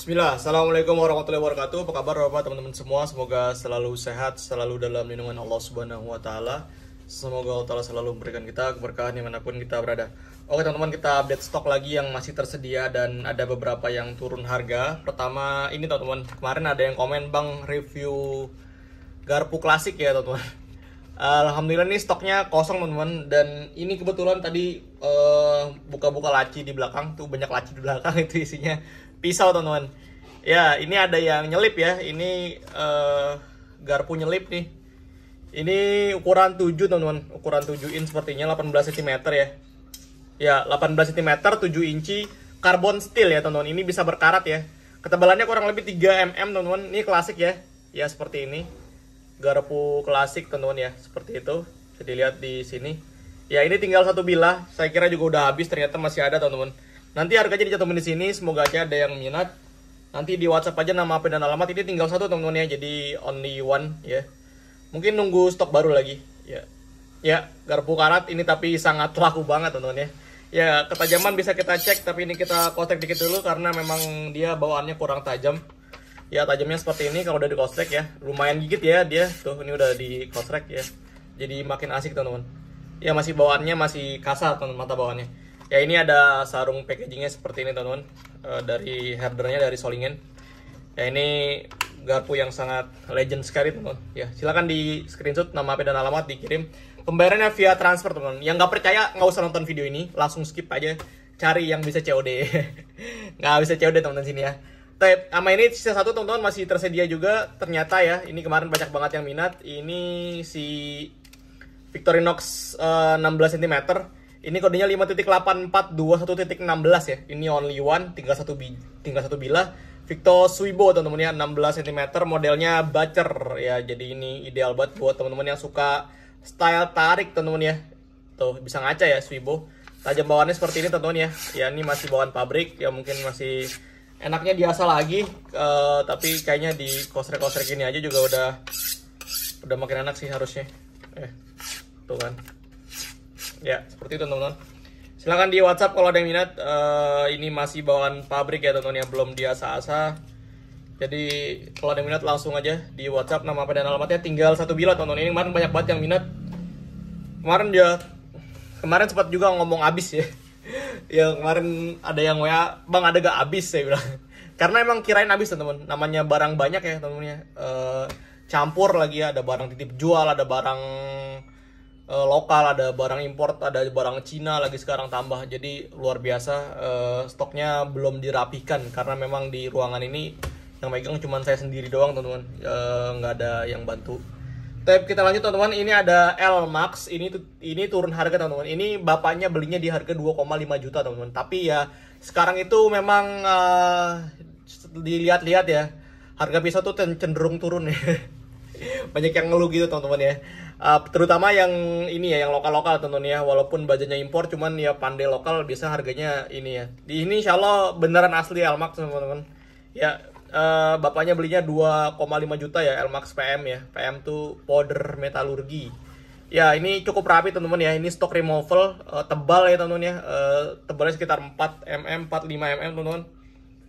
Bismillah, Assalamualaikum warahmatullahi wabarakatuh Apa kabar Bapak teman-teman semua Semoga selalu sehat, selalu dalam lindungan Allah subhanahu wa ta'ala Semoga Allah ta'ala selalu memberikan kita keberkahan dimanapun kita berada Oke teman-teman kita update stok lagi yang masih tersedia Dan ada beberapa yang turun harga Pertama ini teman-teman Kemarin ada yang komen bang review Garpu klasik ya teman-teman Alhamdulillah nih stoknya kosong teman-teman dan ini kebetulan tadi buka eh, buka-buka laci di belakang tuh banyak laci di belakang itu isinya pisau teman-teman. Ya ini ada yang nyelip ya ini uh, garpu nyelip nih. Ini ukuran 7 teman-teman ukuran 7 in sepertinya 18 cm ya. Ya 18 cm 7 inci karbon steel ya teman-teman ini bisa berkarat ya. Ketebalannya kurang lebih 3 mm teman-teman ini klasik ya ya seperti ini garpu klasik teman-teman ya seperti itu bisa dilihat di sini ya ini tinggal satu bilah saya kira juga udah habis ternyata masih ada teman-teman nanti harganya dicantumin di sini semoga aja ada yang minat nanti di WhatsApp aja nama HP dan alamat ini tinggal satu teman-teman ya jadi only one ya mungkin nunggu stok baru lagi ya ya garpu karat ini tapi sangat laku banget teman-teman ya ya ketajaman bisa kita cek tapi ini kita kotek dikit dulu karena memang dia bawaannya kurang tajam ya tajamnya seperti ini kalau udah di cross track ya lumayan gigit ya dia tuh ini udah di cross track ya jadi makin asik teman-teman ya masih bawaannya masih kasar teman mata bawaannya ya ini ada sarung packagingnya seperti ini teman-teman e, dari herdernya dari Solingen ya ini garpu yang sangat legend sekali teman-teman ya silahkan di screenshot nama HP dan alamat dikirim pembayarannya via transfer teman-teman yang nggak percaya nggak usah nonton video ini langsung skip aja cari yang bisa COD nggak bisa COD teman-teman sini ya Tep, sama ini sisa satu teman-teman masih tersedia juga ternyata ya. Ini kemarin banyak banget yang minat. Ini si Victorinox uh, eh, 16 cm. Ini kodenya 5.8421.16 ya. Ini only one, tinggal satu bi tinggal satu bilah. Victor Swibo teman-teman ya 16 cm modelnya bacer ya. Jadi ini ideal banget buat teman-teman yang suka style tarik teman-teman ya. Tuh, bisa ngaca ya Swibo. Tajam bawaannya seperti ini teman-teman ya. Ya ini masih bawaan pabrik ya mungkin masih enaknya di lagi uh, tapi kayaknya di kosrek-kosrek ini aja juga udah udah makin enak sih harusnya eh tuh kan ya seperti itu teman-teman silahkan di WhatsApp kalau ada yang minat uh, ini masih bawaan pabrik ya teman-teman yang belum diasah asah. jadi kalau ada yang minat langsung aja di WhatsApp nama apa dan alamatnya tinggal satu bila teman-teman ini kemarin banyak banget yang minat kemarin dia ya, kemarin sempat juga ngomong abis ya yang kemarin ada yang WA bang ada gak habis saya bilang karena emang kirain habis teman-teman namanya barang banyak ya teman e, eh, campur lagi ya ada barang titip jual ada barang e, lokal ada barang import ada barang Cina lagi sekarang tambah jadi luar biasa e, stoknya belum dirapikan karena memang di ruangan ini yang megang cuma saya sendiri doang teman-teman nggak -teman. e, ada yang bantu tapi kita lanjut teman-teman, ini ada L Max, ini ini turun harga teman-teman. Ini bapaknya belinya di harga 2,5 juta teman-teman. Tapi ya sekarang itu memang uh, dilihat-lihat ya, harga pisau tuh cenderung turun ya. Banyak yang ngeluh gitu teman-teman ya. Uh, terutama yang ini ya, yang lokal-lokal teman-teman ya. Walaupun bajanya impor, cuman ya pandai lokal bisa harganya ini ya. Di ini insya Allah beneran asli L Max teman-teman. Ya Eh, bapaknya belinya 2,5 juta ya Lmax PM ya. PM tuh powder metalurgi. Ya, ini cukup rapi teman-teman ya. Ini stok removal uh, tebal ya teman-teman ya. Uh, tebalnya sekitar 4 mm, 45 mm teman-teman.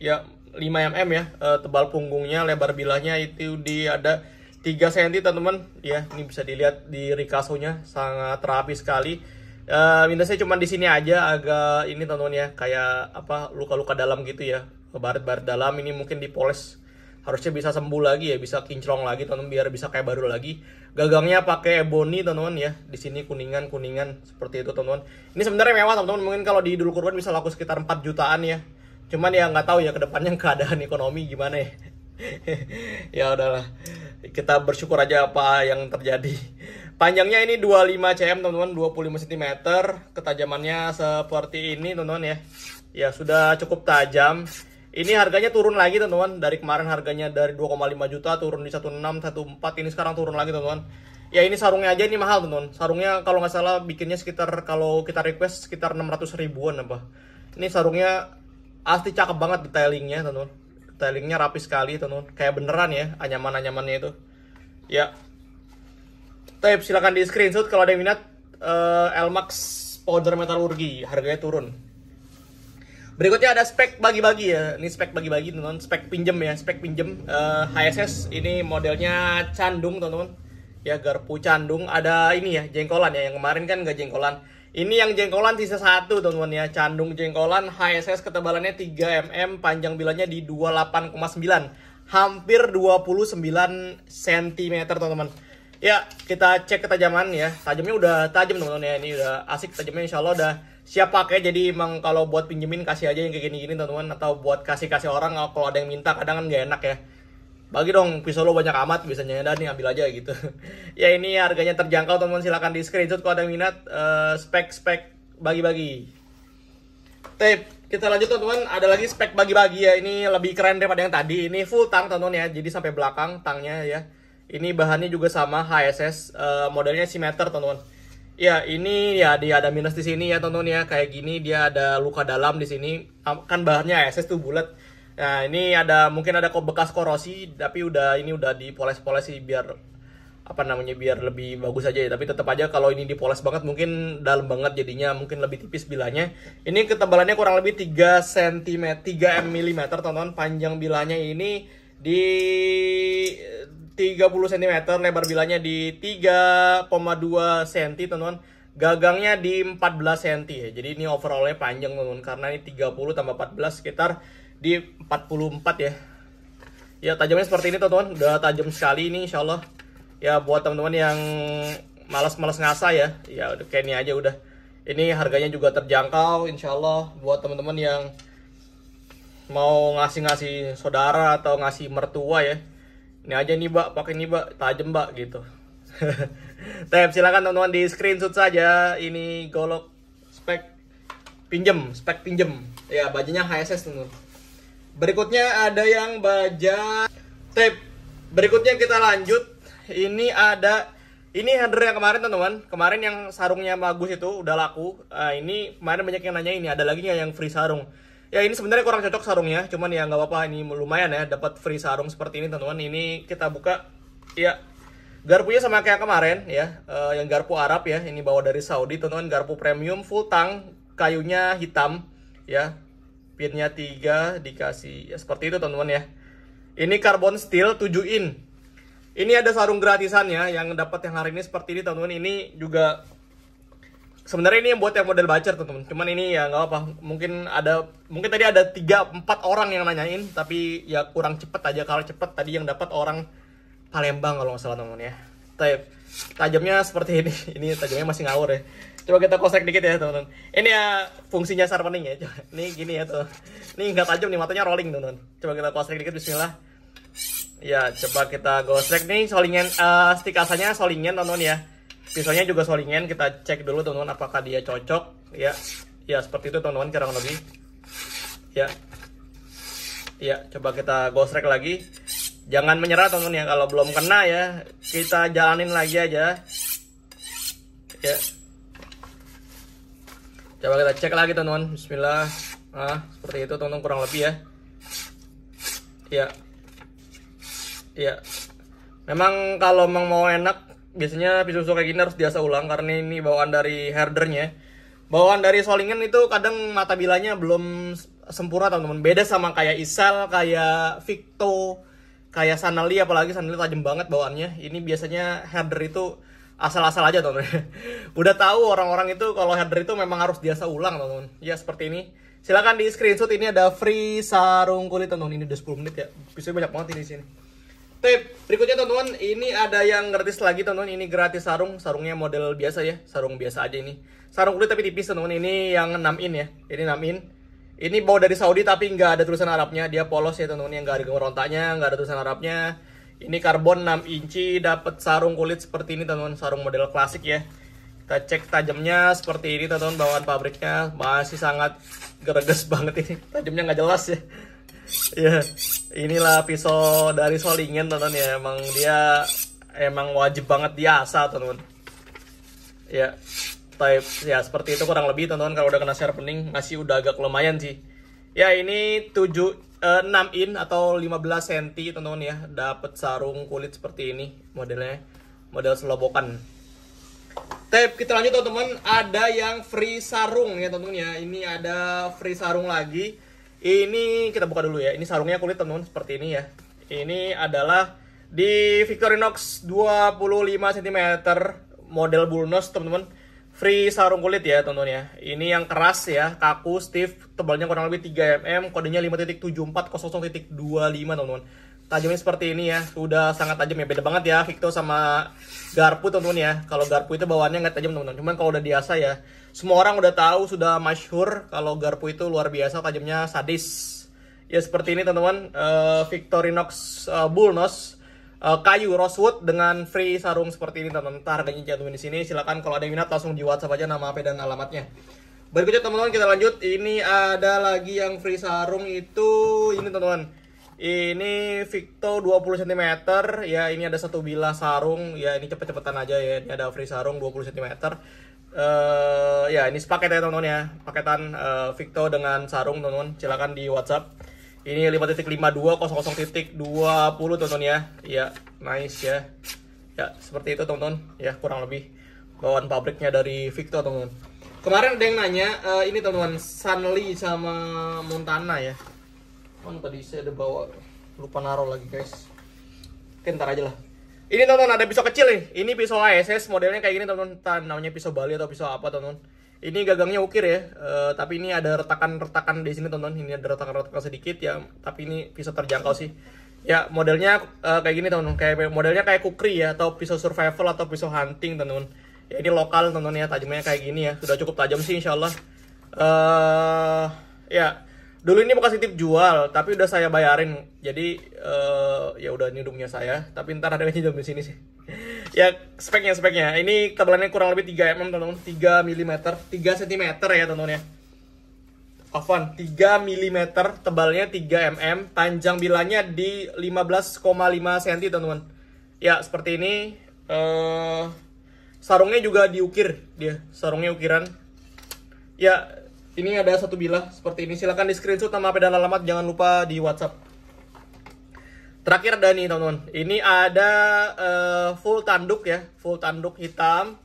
Ya, 5 mm ya. Uh, tebal punggungnya, lebar bilahnya itu di ada 3 cm teman-teman. Ya, ini bisa dilihat di rikasonya sangat rapi sekali. Uh, minusnya cuma di sini aja agak ini teman-teman ya, kayak apa luka-luka dalam gitu ya ke barat-barat dalam ini mungkin dipoles harusnya bisa sembuh lagi ya bisa kinclong lagi teman-teman biar bisa kayak baru lagi gagangnya pakai ebony teman-teman ya di sini kuningan kuningan seperti itu teman-teman ini sebenarnya mewah teman-teman mungkin kalau di dulu Kurban bisa laku sekitar 4 jutaan ya cuman ya nggak tahu ya kedepannya keadaan ekonomi gimana ya ya udahlah kita bersyukur aja apa yang terjadi panjangnya ini 25 cm teman-teman 25 cm ketajamannya seperti ini teman-teman ya ya sudah cukup tajam ini harganya turun lagi teman-teman. Dari kemarin harganya dari 2,5 juta turun di 16, 14 ini sekarang turun lagi teman-teman. Ya ini sarungnya aja ini mahal teman-teman. Sarungnya kalau nggak salah bikinnya sekitar kalau kita request sekitar 600 ribuan apa. Ini sarungnya asli cakep banget detailingnya teman-teman. Detailingnya rapi sekali teman-teman. Kayak beneran ya anyaman-anyamannya itu. Ya. Tapi silahkan di screenshot kalau ada yang minat uh, eh, Elmax powder metalurgi harganya turun. Berikutnya ada spek bagi-bagi ya. Ini spek bagi-bagi teman-teman, spek pinjem ya, spek pinjem uh, eh, HSS ini modelnya candung teman-teman. Ya garpu candung, ada ini ya jengkolan ya. Yang kemarin kan nggak jengkolan. Ini yang jengkolan sisa satu teman-teman ya. Candung jengkolan HSS ketebalannya 3 mm, panjang bilannya di 28,9. Hampir 29 cm teman-teman Ya, kita cek ketajaman ya. Tajamnya udah tajam teman-teman ya. Ini udah asik tajamnya insya Allah udah siap pakai. Jadi emang kalau buat pinjemin kasih aja yang kayak gini-gini teman-teman. Atau buat kasih-kasih orang oh, kalau ada yang minta kadang kan gak enak ya. Bagi dong pisau lo banyak amat biasanya. Ya Dan nih ambil aja gitu. ya ini harganya terjangkau teman-teman. Silahkan di screenshot kalau ada yang minat. spek eh, spek-spek bagi-bagi. Tip, kita lanjut teman-teman. Ada lagi spek bagi-bagi ya. Ini lebih keren daripada yang tadi. Ini full tang teman-teman ya. Jadi sampai belakang tangnya ya ini bahannya juga sama HSS, uh, eh, modelnya simeter teman-teman. Ya, ini ya dia ada minus di sini ya teman-teman ya. Kayak gini dia ada luka dalam di sini. Kan bahannya HSS tuh bulat. Nah, ini ada mungkin ada bekas korosi tapi udah ini udah dipoles-poles sih biar apa namanya biar lebih bagus aja ya tapi tetap aja kalau ini dipoles banget mungkin dalam banget jadinya mungkin lebih tipis bilanya ini ketebalannya kurang lebih 3 cm 3 mm teman-teman panjang bilanya ini di 30 cm, lebar bilanya di 3,2 cm teman-teman. Gagangnya di 14 cm ya. Jadi ini overallnya panjang teman-teman karena ini 30 tambah 14 sekitar di 44 ya. Ya tajamnya seperti ini teman-teman, udah tajam sekali ini insya Allah. Ya buat teman-teman yang malas-malas ngasah ya, ya kayak ini aja udah. Ini harganya juga terjangkau insya Allah buat teman-teman yang mau ngasih-ngasih saudara atau ngasih mertua ya ini aja nih mbak pakai nih mbak tajem mbak gitu Tap silakan teman-teman di screenshot saja ini golok spek pinjem spek pinjem ya bajunya HSS tuh berikutnya ada yang baja Tap, berikutnya kita lanjut ini ada ini header yang kemarin teman-teman kemarin yang sarungnya bagus itu udah laku uh, ini kemarin banyak yang nanya ini ada lagi nggak yang free sarung Ya ini sebenarnya kurang cocok sarungnya, cuman ya nggak apa-apa ini lumayan ya dapat free sarung seperti ini teman-teman. Ini kita buka ya garpunya sama kayak kemarin ya, uh, yang garpu Arab ya, ini bawa dari Saudi teman-teman, garpu premium full tang, kayunya hitam ya. Pinnya 3 dikasih ya seperti itu teman-teman ya. Ini karbon steel 7 in. Ini ada sarung gratisannya yang dapat yang hari ini seperti ini teman-teman. Ini juga sebenarnya ini yang buat yang model bacer teman-teman cuman ini ya nggak apa mungkin ada mungkin tadi ada tiga empat orang yang nanyain tapi ya kurang cepet aja kalau cepet tadi yang dapat orang Palembang kalau nggak salah teman-teman ya Taip, tajamnya seperti ini ini tajamnya masih ngawur ya coba kita kosek dikit ya teman-teman ini ya fungsinya sharpening ya coba. ini gini ya tuh ini nggak tajam nih matanya rolling teman-teman coba kita kosek dikit Bismillah ya coba kita gosek nih solingan uh, eh, stik solingan teman-teman ya pisaunya juga solingen kita cek dulu teman-teman apakah dia cocok ya ya seperti itu teman-teman kurang lebih ya ya coba kita gosrek lagi jangan menyerah teman-teman ya kalau belum kena ya kita jalanin lagi aja ya coba kita cek lagi teman-teman Bismillah nah seperti itu teman-teman kurang lebih ya ya ya memang kalau mau enak biasanya pisau-pisau kayak gini harus biasa ulang karena ini bawaan dari herdernya bawaan dari Solingen itu kadang mata bilanya belum sempurna teman-teman beda sama kayak isel, kayak Victo kayak Sanali apalagi Sanali tajam banget bawaannya ini biasanya header itu asal-asal aja teman-teman udah tahu orang-orang itu kalau header itu memang harus biasa ulang teman-teman ya seperti ini silakan di screenshot ini ada free sarung kulit teman-teman ini udah 10 menit ya bisa banyak banget ini di sini Tip berikutnya teman-teman, ini ada yang gratis lagi teman-teman. Ini gratis sarung, sarungnya model biasa ya, sarung biasa aja ini. Sarung kulit tapi tipis teman-teman. Ini yang 6 in ya, ini 6 in. Ini bawa dari Saudi tapi nggak ada tulisan Arabnya. Dia polos ya teman-teman, yang nggak ada rontanya, nggak ada tulisan Arabnya. Ini karbon 6 inci, dapat sarung kulit seperti ini teman-teman, sarung model klasik ya. Kita cek tajamnya seperti ini teman-teman, bawaan pabriknya masih sangat gereges banget ini. Tajamnya nggak jelas ya ya inilah pisau dari Solingen teman ya emang dia emang wajib banget biasa teman ya type ya seperti itu kurang lebih teman kalau udah kena sharpening masih udah agak lumayan sih ya ini 7 eh, 6 in atau 15 cm teman ya dapat sarung kulit seperti ini modelnya model selobokan Tep, kita lanjut teman-teman ada yang free sarung ya teman-teman ya, ini ada free sarung lagi ini kita buka dulu ya. Ini sarungnya kulit teman-teman seperti ini ya. Ini adalah di Victorinox 25 cm model Bulnos teman-teman. Free sarung kulit ya teman-teman ya. Ini yang keras ya, kaku, stiff, tebalnya kurang lebih 3 mm, kodenya 5.7400.25 teman-teman. Tajamnya seperti ini ya, sudah sangat tajam ya. Beda banget ya Victor sama Garpu teman-teman ya. Kalau Garpu itu bawaannya nggak tajam teman-teman. Cuman kalau udah biasa ya, semua orang udah tahu, sudah masyhur kalau Garpu itu luar biasa tajamnya sadis. Ya seperti ini teman-teman, uh, Victorinox uh, eh, Bulnos eh, kayu rosewood dengan free sarung seperti ini teman-teman. Harganya jatuhin di sini. Silakan kalau ada yang minat langsung di WhatsApp aja nama HP dan alamatnya. Berikutnya teman-teman kita lanjut. Ini ada lagi yang free sarung itu ini teman-teman ini Victo 20 cm ya ini ada satu bilah sarung ya ini cepet-cepetan aja ya ini ada free sarung 20 cm uh, ya ini sepaket ya teman-teman ya paketan uh, Victo dengan sarung teman-teman silakan di WhatsApp ini 5.52.00.20 teman-teman ya ya nice ya ya seperti itu teman-teman ya kurang lebih bawaan pabriknya dari Victo teman-teman kemarin ada yang nanya uh, ini teman-teman Sunly sama Montana ya kan tadi saya ada bawa lupa naruh lagi guys Oke, ntar aja lah ini tonton ada pisau kecil nih. Ini pisau ASS modelnya kayak gini tonton. Namanya pisau Bali atau pisau apa tonton. Ini gagangnya ukir ya. uh, tapi ini ada retakan-retakan di sini tonton. Ini ada retakan-retakan sedikit ya. Tapi ini pisau terjangkau sih. Ya modelnya uh, kayak gini tonton. Kayak modelnya kayak kukri ya atau pisau survival atau pisau hunting tonton. Ya, ini lokal tonton ya. Tajamnya kayak gini ya. Sudah cukup tajam sih insyaallah. Eh dulu ini bekas titip jual tapi udah saya bayarin jadi uh, ya udah nyudungnya saya tapi ntar ada yang di sini sih ya speknya speknya ini tebalannya kurang lebih 3 mm teman-teman 3 mm 3 cm ya teman-teman ya Oven 3 mm tebalnya 3 mm panjang bilanya di 15,5 cm teman-teman ya seperti ini uh, sarungnya juga diukir dia sarungnya ukiran ya ini ada satu bilah seperti ini. Silahkan di screenshot nama pedal alamat. Jangan lupa di WhatsApp. Terakhir ada nih teman-teman. Ini ada uh, full tanduk ya. Full tanduk hitam.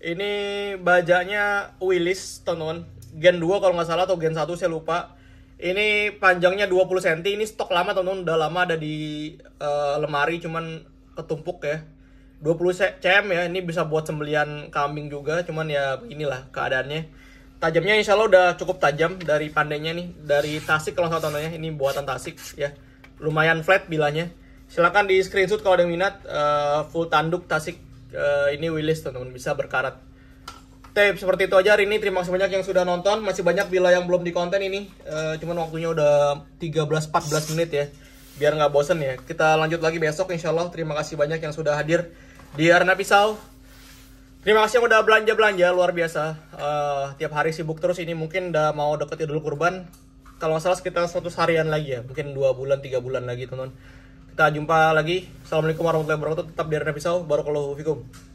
Ini bajanya Willis teman-teman. Gen 2 kalau nggak salah atau Gen 1 saya lupa. Ini panjangnya 20 cm. Ini stok lama teman-teman. Udah lama ada di uh, lemari cuman ketumpuk ya. 20 cm ya. Ini bisa buat sembelian kambing juga. Cuman ya inilah keadaannya tajamnya insya Allah udah cukup tajam dari pandainya nih dari Tasik kalau nggak tontonnya ini buatan Tasik ya lumayan flat bilanya silahkan di screenshot kalau ada yang minat uh, full tanduk Tasik uh, ini Willis teman-teman bisa berkarat Tep, seperti itu aja hari ini terima kasih banyak yang sudah nonton masih banyak bila yang belum di konten ini uh, cuman waktunya udah 13-14 menit ya biar nggak bosen ya kita lanjut lagi besok insya Allah terima kasih banyak yang sudah hadir di arena Pisau Terima kasih yang udah belanja-belanja luar biasa. Uh, tiap hari sibuk terus ini mungkin udah mau deket Idul Kurban. Kalau nggak salah sekitar 100 harian lagi ya, mungkin 2 bulan 3 bulan lagi teman-teman. Kita jumpa lagi. Assalamualaikum warahmatullahi wabarakatuh. Tetap di Arena Pisau. Baru kalau hukum.